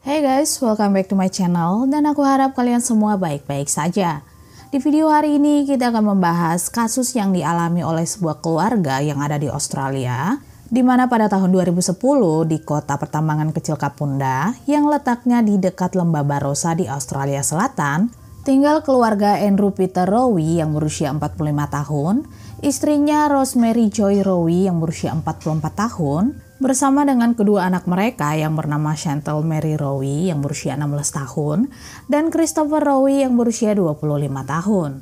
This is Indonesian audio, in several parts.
Hey guys, welcome back to my channel dan aku harap kalian semua baik-baik saja. Di video hari ini kita akan membahas kasus yang dialami oleh sebuah keluarga yang ada di Australia di mana pada tahun 2010 di kota pertambangan kecil Kapunda yang letaknya di dekat Lembah Barossa di Australia Selatan tinggal keluarga Andrew Peter Rowe yang berusia 45 tahun, istrinya Rosemary Joy Rowe yang berusia 44 tahun, bersama dengan kedua anak mereka yang bernama Chantal Mary Rowe yang berusia 16 tahun dan Christopher Rowe yang berusia 25 tahun.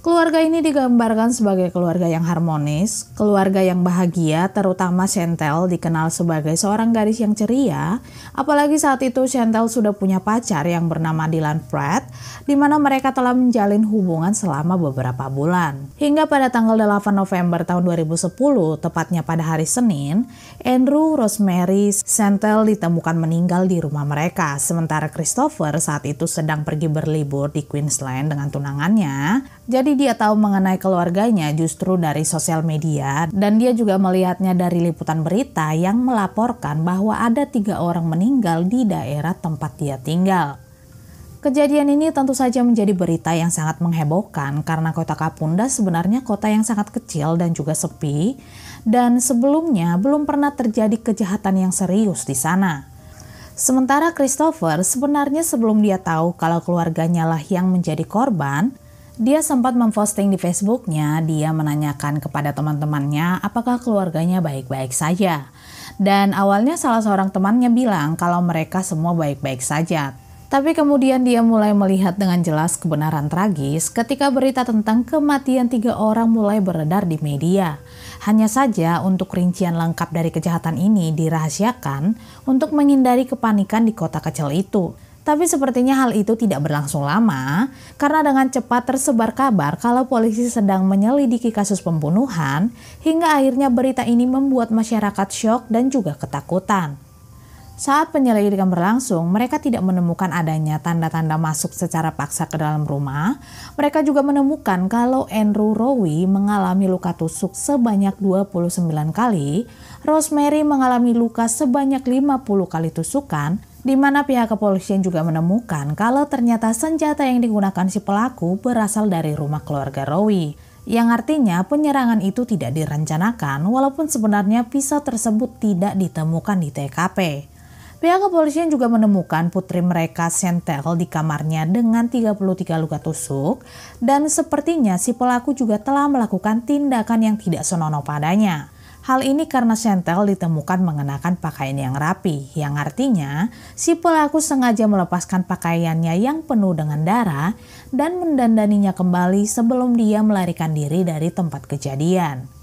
Keluarga ini digambarkan sebagai keluarga yang harmonis, keluarga yang bahagia, terutama Chantel dikenal sebagai seorang gadis yang ceria, apalagi saat itu Chantel sudah punya pacar yang bernama Dylan Pratt, di mana mereka telah menjalin hubungan selama beberapa bulan. Hingga pada tanggal 8 November tahun 2010, tepatnya pada hari Senin, Andrew, Rosemary, Chantel ditemukan meninggal di rumah mereka, sementara Christopher saat itu sedang pergi berlibur di Queensland dengan tunangannya. Jadi jadi dia tahu mengenai keluarganya justru dari sosial media dan dia juga melihatnya dari liputan berita yang melaporkan bahwa ada tiga orang meninggal di daerah tempat dia tinggal. Kejadian ini tentu saja menjadi berita yang sangat menghebohkan karena kota Kapunda sebenarnya kota yang sangat kecil dan juga sepi dan sebelumnya belum pernah terjadi kejahatan yang serius di sana. Sementara Christopher sebenarnya sebelum dia tahu kalau keluarganya lah yang menjadi korban, dia sempat memposting di Facebooknya, dia menanyakan kepada teman-temannya apakah keluarganya baik-baik saja. Dan awalnya salah seorang temannya bilang kalau mereka semua baik-baik saja. Tapi kemudian dia mulai melihat dengan jelas kebenaran tragis ketika berita tentang kematian tiga orang mulai beredar di media. Hanya saja untuk rincian lengkap dari kejahatan ini dirahasiakan untuk menghindari kepanikan di kota kecil itu. Tapi sepertinya hal itu tidak berlangsung lama, karena dengan cepat tersebar kabar kalau polisi sedang menyelidiki kasus pembunuhan, hingga akhirnya berita ini membuat masyarakat syok dan juga ketakutan. Saat penyelidikan berlangsung, mereka tidak menemukan adanya tanda-tanda masuk secara paksa ke dalam rumah. Mereka juga menemukan kalau Andrew Rowe mengalami luka tusuk sebanyak 29 kali, Rosemary mengalami luka sebanyak 50 kali tusukan, di mana pihak kepolisian juga menemukan kalau ternyata senjata yang digunakan si pelaku berasal dari rumah keluarga Rowi, yang artinya penyerangan itu tidak direncanakan walaupun sebenarnya pisau tersebut tidak ditemukan di TKP. Pihak kepolisian juga menemukan putri mereka Sentel di kamarnya dengan 33 luka tusuk dan sepertinya si pelaku juga telah melakukan tindakan yang tidak senonoh padanya. Hal ini karena sentel ditemukan mengenakan pakaian yang rapi, yang artinya si pelaku sengaja melepaskan pakaiannya yang penuh dengan darah dan mendandaninya kembali sebelum dia melarikan diri dari tempat kejadian.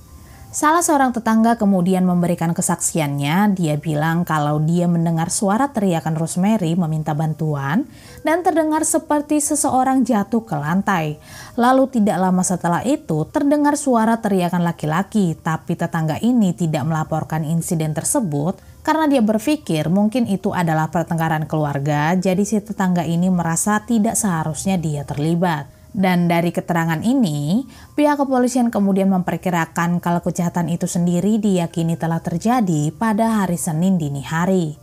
Salah seorang tetangga kemudian memberikan kesaksiannya. Dia bilang kalau dia mendengar suara teriakan Rosemary meminta bantuan dan terdengar seperti seseorang jatuh ke lantai. Lalu tidak lama setelah itu terdengar suara teriakan laki-laki, tapi tetangga ini tidak melaporkan insiden tersebut karena dia berpikir mungkin itu adalah pertengkaran keluarga, jadi si tetangga ini merasa tidak seharusnya dia terlibat. Dan dari keterangan ini, pihak kepolisian kemudian memperkirakan kalau kejahatan itu sendiri diyakini telah terjadi pada hari Senin dini hari.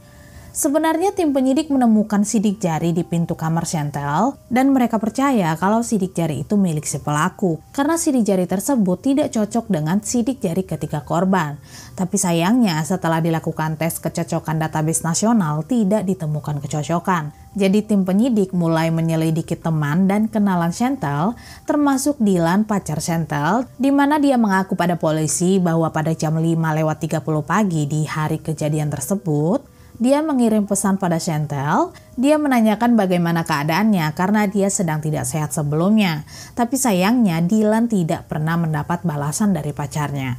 Sebenarnya tim penyidik menemukan sidik jari di pintu kamar Chantel dan mereka percaya kalau sidik jari itu milik si pelaku karena sidik jari tersebut tidak cocok dengan sidik jari ketiga korban. Tapi sayangnya setelah dilakukan tes kecocokan database nasional tidak ditemukan kecocokan. Jadi tim penyidik mulai menyelidiki teman dan kenalan Chantel, termasuk Dylan pacar Chantel, di mana dia mengaku pada polisi bahwa pada jam 5 lewat 30 pagi di hari kejadian tersebut, dia mengirim pesan pada Chantel. Dia menanyakan bagaimana keadaannya karena dia sedang tidak sehat sebelumnya. Tapi sayangnya Dylan tidak pernah mendapat balasan dari pacarnya.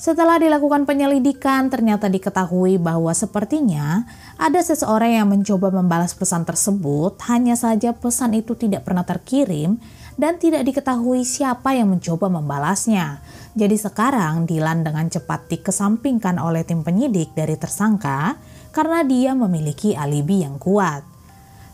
Setelah dilakukan penyelidikan, ternyata diketahui bahwa sepertinya ada seseorang yang mencoba membalas pesan tersebut, hanya saja pesan itu tidak pernah terkirim dan tidak diketahui siapa yang mencoba membalasnya. Jadi sekarang Dylan dengan cepat dikesampingkan oleh tim penyidik dari tersangka karena dia memiliki alibi yang kuat.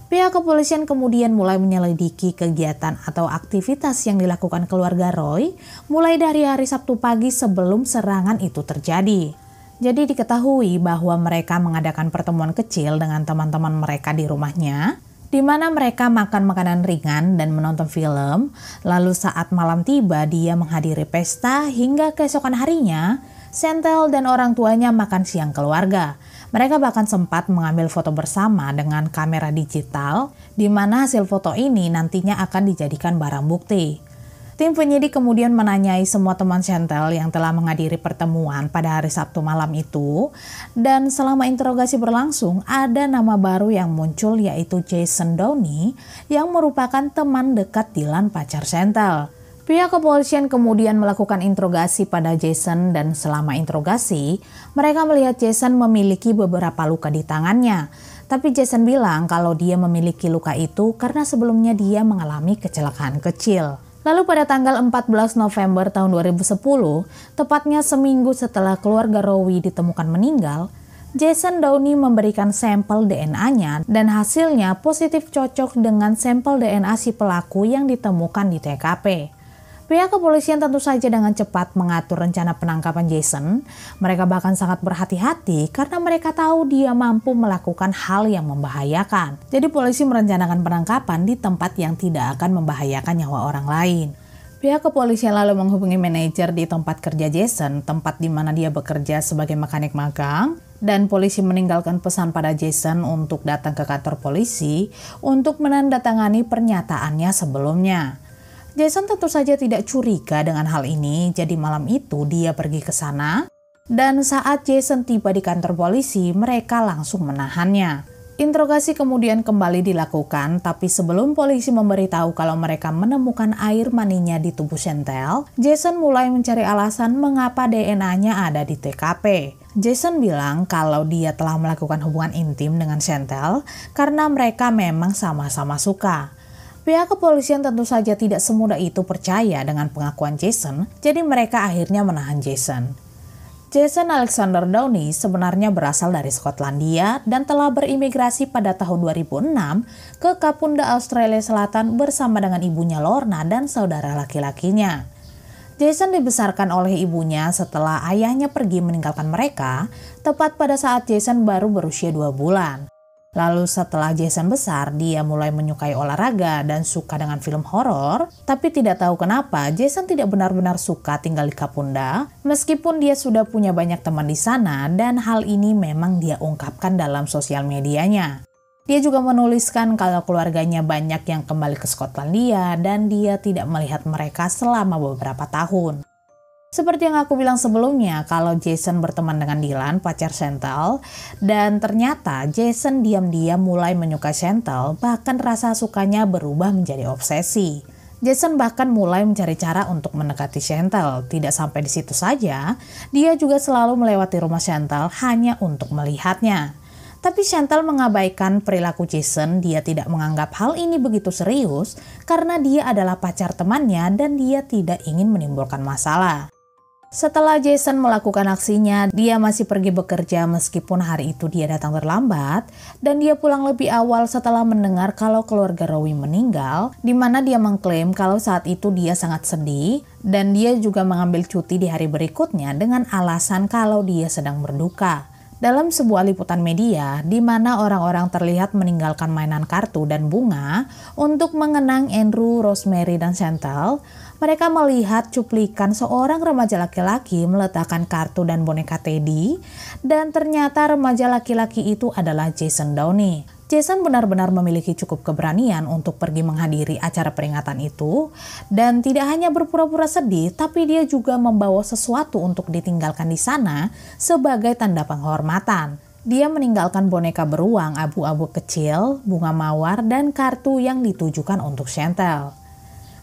Pihak kepolisian kemudian mulai menyelidiki kegiatan atau aktivitas yang dilakukan keluarga Roy mulai dari hari Sabtu pagi sebelum serangan itu terjadi. Jadi diketahui bahwa mereka mengadakan pertemuan kecil dengan teman-teman mereka di rumahnya, di mana mereka makan makanan ringan dan menonton film, lalu saat malam tiba dia menghadiri pesta hingga keesokan harinya, Sentel dan orang tuanya makan siang keluarga mereka bahkan sempat mengambil foto bersama dengan kamera digital, di mana hasil foto ini nantinya akan dijadikan barang bukti. Tim penyidik kemudian menanyai semua teman Chantel yang telah menghadiri pertemuan pada hari Sabtu malam itu, dan selama interogasi berlangsung, ada nama baru yang muncul yaitu Jason Downey yang merupakan teman dekat Dylan pacar Chantel. Pihak kepolisian kemudian melakukan interogasi pada Jason dan selama interogasi, mereka melihat Jason memiliki beberapa luka di tangannya. Tapi Jason bilang kalau dia memiliki luka itu karena sebelumnya dia mengalami kecelakaan kecil. Lalu pada tanggal 14 November tahun 2010, tepatnya seminggu setelah keluarga Rowi ditemukan meninggal, Jason Downey memberikan sampel DNA-nya dan hasilnya positif cocok dengan sampel DNA si pelaku yang ditemukan di TKP. Pihak kepolisian tentu saja dengan cepat mengatur rencana penangkapan Jason. Mereka bahkan sangat berhati-hati karena mereka tahu dia mampu melakukan hal yang membahayakan. Jadi polisi merencanakan penangkapan di tempat yang tidak akan membahayakan nyawa orang lain. Pihak kepolisian lalu menghubungi manajer di tempat kerja Jason, tempat di mana dia bekerja sebagai mekanik magang, dan polisi meninggalkan pesan pada Jason untuk datang ke kantor polisi untuk menandatangani pernyataannya sebelumnya. Jason tentu saja tidak curiga dengan hal ini, jadi malam itu dia pergi ke sana. Dan saat Jason tiba di kantor polisi, mereka langsung menahannya. Interogasi kemudian kembali dilakukan, tapi sebelum polisi memberitahu kalau mereka menemukan air maninya di tubuh Chantel, Jason mulai mencari alasan mengapa DNA-nya ada di TKP. Jason bilang kalau dia telah melakukan hubungan intim dengan Chantel karena mereka memang sama-sama suka. Pihak kepolisian tentu saja tidak semudah itu percaya dengan pengakuan Jason, jadi mereka akhirnya menahan Jason. Jason Alexander Downey sebenarnya berasal dari Skotlandia dan telah berimigrasi pada tahun 2006 ke Kapunda, Australia Selatan bersama dengan ibunya Lorna dan saudara laki-lakinya. Jason dibesarkan oleh ibunya setelah ayahnya pergi meninggalkan mereka, tepat pada saat Jason baru berusia 2 bulan. Lalu setelah Jason besar, dia mulai menyukai olahraga dan suka dengan film horor, tapi tidak tahu kenapa Jason tidak benar-benar suka tinggal di Kapunda, meskipun dia sudah punya banyak teman di sana dan hal ini memang dia ungkapkan dalam sosial medianya. Dia juga menuliskan kalau keluarganya banyak yang kembali ke Skotlandia dan dia tidak melihat mereka selama beberapa tahun. Seperti yang aku bilang sebelumnya, kalau Jason berteman dengan Dylan, pacar Chantal, dan ternyata Jason diam-diam mulai menyukai Chantal, bahkan rasa sukanya berubah menjadi obsesi. Jason bahkan mulai mencari cara untuk mendekati Chantal. Tidak sampai di situ saja, dia juga selalu melewati rumah Chantal hanya untuk melihatnya. Tapi Chantal mengabaikan perilaku Jason, dia tidak menganggap hal ini begitu serius karena dia adalah pacar temannya dan dia tidak ingin menimbulkan masalah. Setelah Jason melakukan aksinya, dia masih pergi bekerja meskipun hari itu dia datang terlambat dan dia pulang lebih awal setelah mendengar kalau keluarga Rowi meninggal, di mana dia mengklaim kalau saat itu dia sangat sedih dan dia juga mengambil cuti di hari berikutnya dengan alasan kalau dia sedang berduka dalam sebuah liputan media di mana orang-orang terlihat meninggalkan mainan kartu dan bunga untuk mengenang Andrew, Rosemary, dan Chantal, mereka melihat cuplikan seorang remaja laki-laki meletakkan kartu dan boneka Teddy, dan ternyata remaja laki-laki itu adalah Jason Downey. Jason benar-benar memiliki cukup keberanian untuk pergi menghadiri acara peringatan itu, dan tidak hanya berpura-pura sedih, tapi dia juga membawa sesuatu untuk ditinggalkan di sana sebagai tanda penghormatan. Dia meninggalkan boneka beruang abu-abu kecil, bunga mawar, dan kartu yang ditujukan untuk Chantel.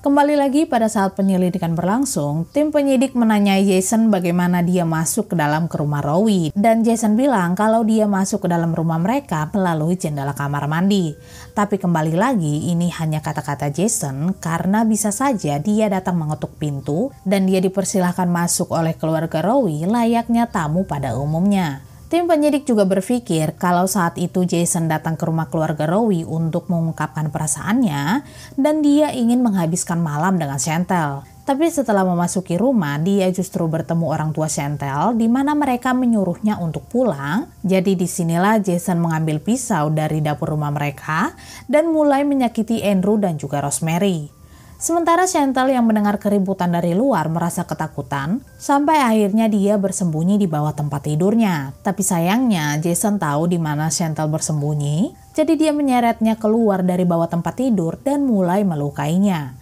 Kembali lagi pada saat penyelidikan berlangsung, tim penyidik menanyai Jason bagaimana dia masuk ke dalam ke rumah Rowi. Dan Jason bilang kalau dia masuk ke dalam rumah mereka melalui jendela kamar mandi. Tapi kembali lagi, ini hanya kata-kata Jason karena bisa saja dia datang mengetuk pintu dan dia dipersilahkan masuk oleh keluarga Rowi layaknya tamu pada umumnya. Tim penyidik juga berpikir kalau saat itu Jason datang ke rumah keluarga Rowi untuk mengungkapkan perasaannya dan dia ingin menghabiskan malam dengan Chantel. Tapi setelah memasuki rumah, dia justru bertemu orang tua Chantel di mana mereka menyuruhnya untuk pulang. Jadi disinilah Jason mengambil pisau dari dapur rumah mereka dan mulai menyakiti Andrew dan juga Rosemary. Sementara Chantal yang mendengar keributan dari luar merasa ketakutan, sampai akhirnya dia bersembunyi di bawah tempat tidurnya. Tapi sayangnya Jason tahu di mana Chantal bersembunyi, jadi dia menyeretnya keluar dari bawah tempat tidur dan mulai melukainya.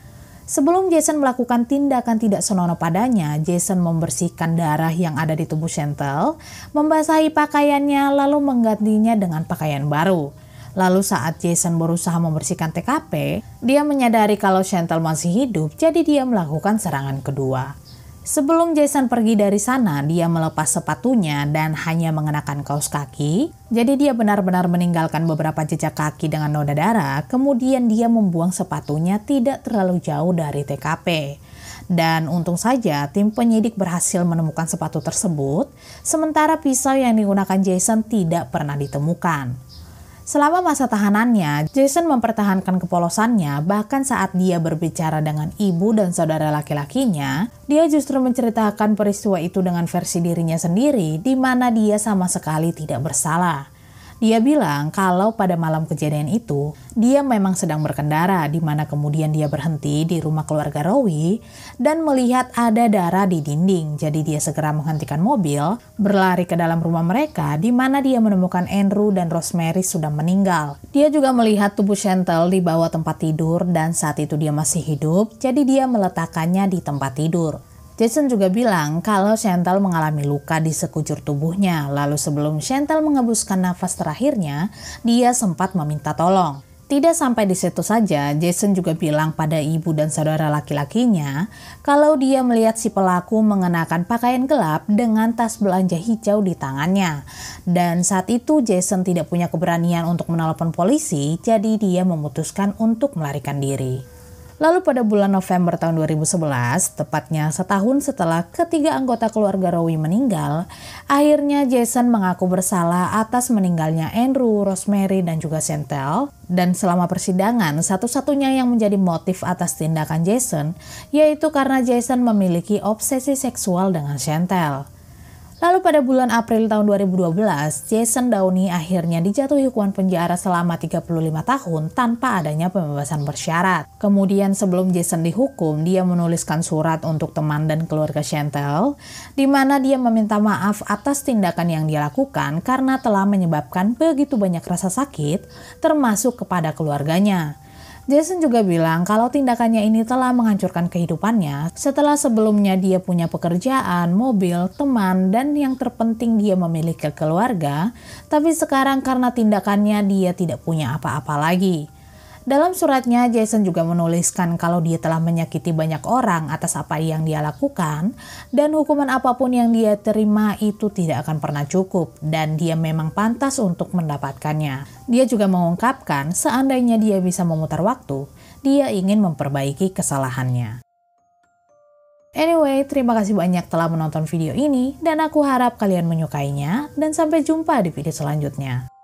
Sebelum Jason melakukan tindakan tidak senonoh padanya, Jason membersihkan darah yang ada di tubuh Chantal, membasahi pakaiannya lalu menggantinya dengan pakaian baru. Lalu saat Jason berusaha membersihkan TKP, dia menyadari kalau Chantel masih hidup, jadi dia melakukan serangan kedua. Sebelum Jason pergi dari sana, dia melepas sepatunya dan hanya mengenakan kaos kaki. Jadi dia benar-benar meninggalkan beberapa jejak kaki dengan noda darah, kemudian dia membuang sepatunya tidak terlalu jauh dari TKP. Dan untung saja tim penyidik berhasil menemukan sepatu tersebut, sementara pisau yang digunakan Jason tidak pernah ditemukan. Selama masa tahanannya, Jason mempertahankan kepolosannya bahkan saat dia berbicara dengan ibu dan saudara laki-lakinya, dia justru menceritakan peristiwa itu dengan versi dirinya sendiri di mana dia sama sekali tidak bersalah. Dia bilang kalau pada malam kejadian itu, dia memang sedang berkendara di mana kemudian dia berhenti di rumah keluarga Rowi dan melihat ada darah di dinding. Jadi dia segera menghentikan mobil, berlari ke dalam rumah mereka di mana dia menemukan Andrew dan Rosemary sudah meninggal. Dia juga melihat tubuh Chantel di bawah tempat tidur dan saat itu dia masih hidup, jadi dia meletakkannya di tempat tidur. Jason juga bilang kalau Chantal mengalami luka di sekujur tubuhnya, lalu sebelum Chantal mengebuskan nafas terakhirnya, dia sempat meminta tolong. Tidak sampai di situ saja, Jason juga bilang pada ibu dan saudara laki-lakinya kalau dia melihat si pelaku mengenakan pakaian gelap dengan tas belanja hijau di tangannya. Dan saat itu Jason tidak punya keberanian untuk menelpon polisi, jadi dia memutuskan untuk melarikan diri. Lalu pada bulan November tahun 2011, tepatnya setahun setelah ketiga anggota keluarga Rowi meninggal, akhirnya Jason mengaku bersalah atas meninggalnya Andrew, Rosemary, dan juga Sentel. Dan selama persidangan, satu-satunya yang menjadi motif atas tindakan Jason, yaitu karena Jason memiliki obsesi seksual dengan Sentel. Lalu pada bulan April tahun 2012, Jason Downey akhirnya dijatuhi hukuman penjara selama 35 tahun tanpa adanya pembebasan bersyarat. Kemudian sebelum Jason dihukum, dia menuliskan surat untuk teman dan keluarga Chantel, di mana dia meminta maaf atas tindakan yang dia lakukan karena telah menyebabkan begitu banyak rasa sakit, termasuk kepada keluarganya. Jason juga bilang kalau tindakannya ini telah menghancurkan kehidupannya setelah sebelumnya dia punya pekerjaan, mobil, teman, dan yang terpenting dia memiliki keluarga, tapi sekarang karena tindakannya dia tidak punya apa-apa lagi. Dalam suratnya, Jason juga menuliskan kalau dia telah menyakiti banyak orang atas apa yang dia lakukan, dan hukuman apapun yang dia terima itu tidak akan pernah cukup, dan dia memang pantas untuk mendapatkannya. Dia juga mengungkapkan, seandainya dia bisa memutar waktu, dia ingin memperbaiki kesalahannya. Anyway, terima kasih banyak telah menonton video ini, dan aku harap kalian menyukainya, dan sampai jumpa di video selanjutnya.